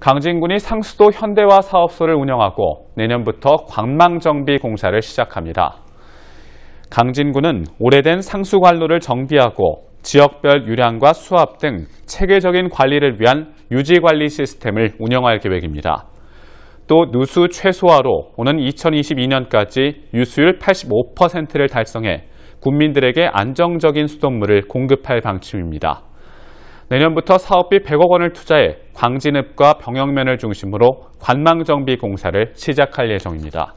강진군이 상수도 현대화 사업소를 운영하고 내년부터 관망정비 공사를 시작합니다. 강진군은 오래된 상수관로를 정비하고 지역별 유량과 수압 등 체계적인 관리를 위한 유지관리 시스템을 운영할 계획입니다. 또 누수 최소화로 오는 2022년까지 유수율 85%를 달성해 국민들에게 안정적인 수돗물을 공급할 방침입니다. 내년부터 사업비 100억 원을 투자해 광진읍과 병영면을 중심으로 관망정비 공사를 시작할 예정입니다.